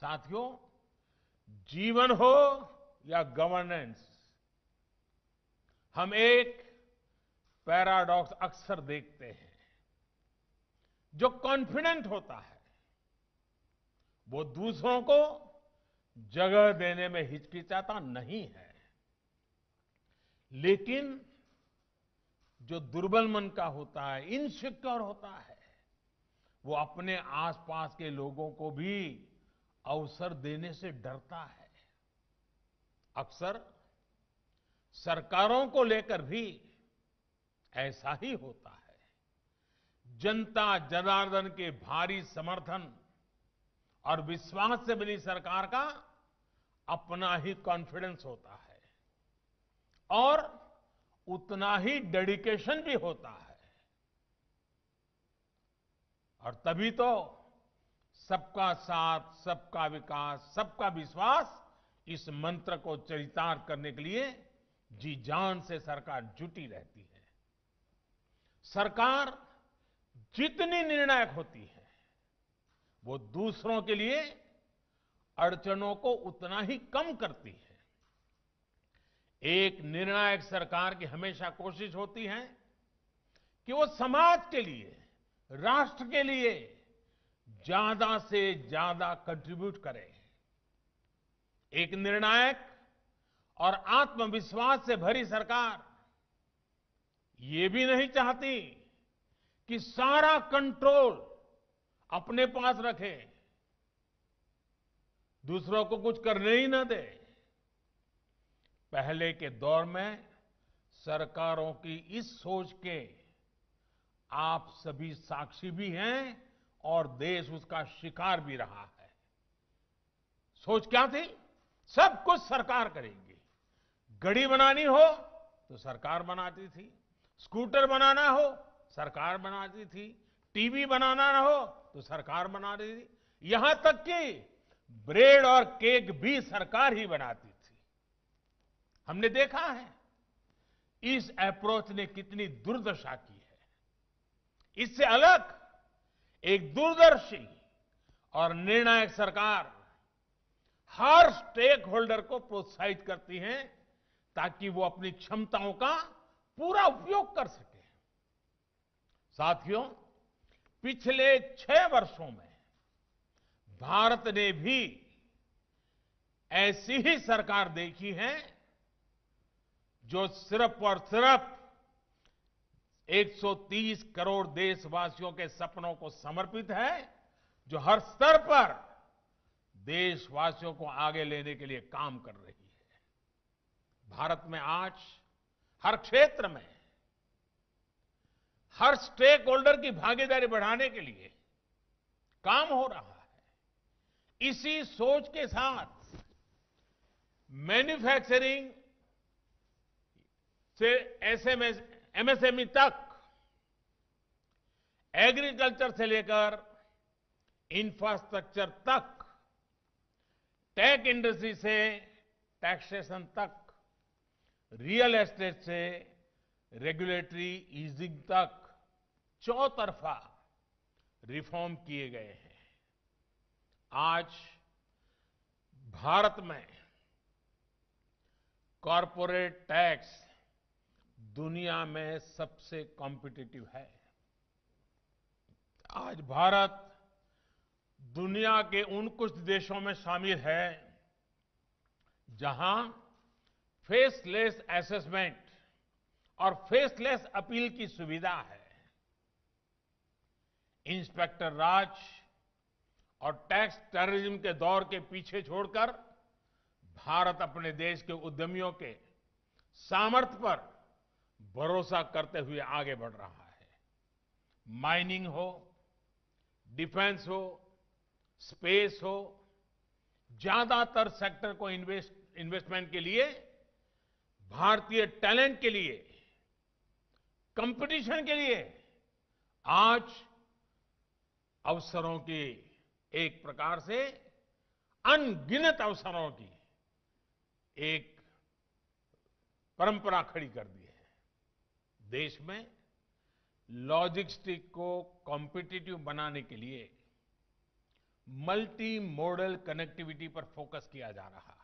साथियों जीवन हो या गवर्नेंस हम एक पैराडॉक्स अक्सर देखते हैं जो कॉन्फिडेंट होता है वो दूसरों को जगह देने में हिचकिचाता नहीं है लेकिन जो दुर्बल मन का होता है इनसिक्योर होता है वो अपने आसपास के लोगों को भी अवसर देने से डरता है अक्सर सरकारों को लेकर भी ऐसा ही होता है जनता जनार्दन के भारी समर्थन और विश्वास से मिली सरकार का अपना ही कॉन्फिडेंस होता है और उतना ही डेडिकेशन भी होता है और तभी तो सबका साथ सबका विकास सबका विश्वास इस मंत्र को चरितार्थ करने के लिए जी जान से सरकार जुटी रहती है सरकार जितनी निर्णायक होती है वो दूसरों के लिए अड़चनों को उतना ही कम करती है एक निर्णायक सरकार की हमेशा कोशिश होती है कि वो समाज के लिए राष्ट्र के लिए ज्यादा से ज्यादा कंट्रीब्यूट करें एक निर्णायक और आत्मविश्वास से भरी सरकार ये भी नहीं चाहती कि सारा कंट्रोल अपने पास रखे दूसरों को कुछ करने ही न दे पहले के दौर में सरकारों की इस सोच के आप सभी साक्षी भी हैं और देश उसका शिकार भी रहा है सोच क्या थी सब कुछ सरकार करेगी गड़ी बनानी हो तो सरकार बनाती थी स्कूटर बनाना हो सरकार बनाती थी टीवी बनाना हो तो सरकार बना रही थी यहां तक कि ब्रेड और केक भी सरकार ही बनाती थी हमने देखा है इस अप्रोच ने कितनी दुर्दशा की है इससे अलग एक दूरदर्शी और निर्णायक सरकार हर स्टेक होल्डर को प्रोत्साहित करती है ताकि वो अपनी क्षमताओं का पूरा उपयोग कर सके साथियों पिछले छह वर्षों में भारत ने भी ऐसी ही सरकार देखी है जो सिर्फ और सिर्फ 130 करोड़ देशवासियों के सपनों को समर्पित है जो हर स्तर पर देशवासियों को आगे लेने के लिए काम कर रही है भारत में आज हर क्षेत्र में हर स्टेक होल्डर की भागीदारी बढ़ाने के लिए काम हो रहा है इसी सोच के साथ मैन्युफैक्चरिंग से एसएमएस एमएसएमई e तक एग्रीकल्चर से लेकर इंफ्रास्ट्रक्चर तक टेक इंडस्ट्री से टैक्सेशन तक रियल एस्टेट से रेगुलेटरी इजिंग तक चौतरफा रिफॉर्म किए गए हैं आज भारत में कॉरपोरेट टैक्स दुनिया में सबसे कॉम्पिटिटिव है आज भारत दुनिया के उन कुछ देशों में शामिल है जहां फेसलेस असेसमेंट और फेसलेस अपील की सुविधा है इंस्पेक्टर राज और टैक्स टेररिज्म के दौर के पीछे छोड़कर भारत अपने देश के उद्यमियों के सामर्थ्य पर भरोसा करते हुए आगे बढ़ रहा है माइनिंग हो डिफेंस हो स्पेस हो ज्यादातर सेक्टर को इन्वेस्ट इन्वेस्टमेंट के लिए भारतीय टैलेंट के लिए कंपटीशन के लिए आज अवसरों की एक प्रकार से अनगिनत अवसरों की एक परंपरा खड़ी कर दी देश में लॉजिस्टिक को कॉम्पिटिटिव बनाने के लिए मल्टी मॉडल कनेक्टिविटी पर फोकस किया जा रहा है